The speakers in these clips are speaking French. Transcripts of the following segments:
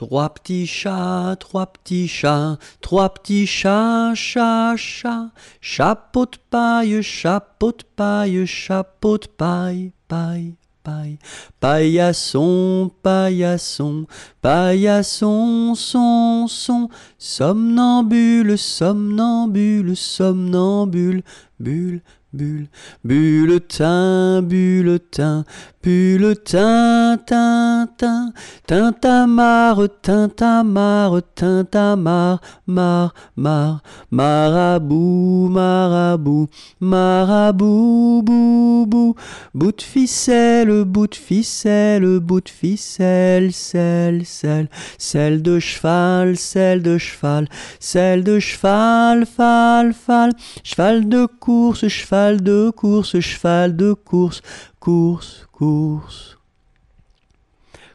Trois petits chats, trois petits chats, trois petits chats, chats, chats. Chapeau de paille, chapeau de paille, chapeau de paille, paille, paille. Paillasson, paillasson, paillasson, son, son. Somnambule, somnambule, somnambule, bulle, bulle. Bulletin, bulletin, bulletin, tin. Tintamarre, tintamarre, tintamarre, mar, mar, marabout, marabout, marabout, bou, bou, bout de ficelle, bout de ficelle, bout de ficelle, celle, celle, celle de cheval, celle de cheval, celle de cheval, fal, fal, cheval de course, cheval de course, cheval de course, course, course.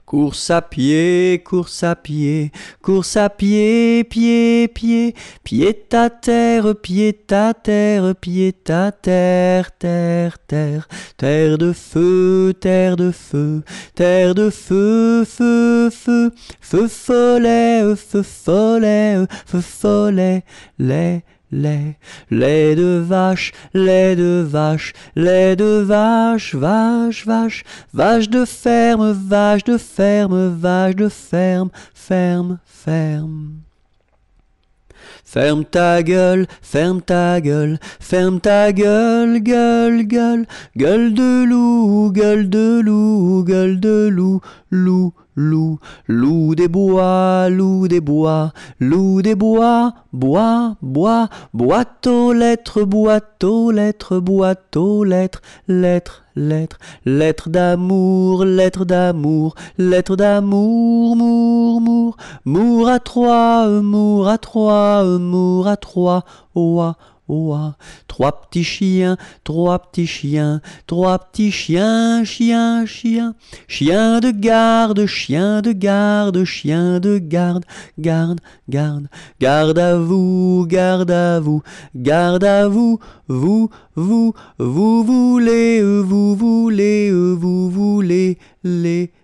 Course à pied, course à pied, course à pied, pied, pied, pied à terre, pied à terre, pied à terre, terre, terre, terre de feu, terre de feu, terre de feu, feu, feu, feu follet, feu follet, feu follet, lait lait, lait de vache, lait de vache, lait de vache, vache, vache, vache de ferme, vache de ferme, vache de ferme, ferme, ferme. Ferme ta gueule, ferme ta gueule, ferme ta gueule, gueule, gueule, gueule de loup, gueule de loup, gueule de loup, loup, loup, loup des bois, loup des bois, loup des bois, bois, bois, boîte lettre lettres, boîte Lettre lettres, lettre lettre lettres, lettres, d'amour, lettre d'amour, lettre d'amour, mour, mour, à trois, mour à trois, mour à trois, Trois petits chiens, trois petits chiens, trois petits chiens, chiens, chiens. Chien de garde, chien de garde, chien de garde, garde, garde. Garde à vous, garde à vous, garde à vous, vous, vous, vous voulez, vous voulez, vous voulez, les,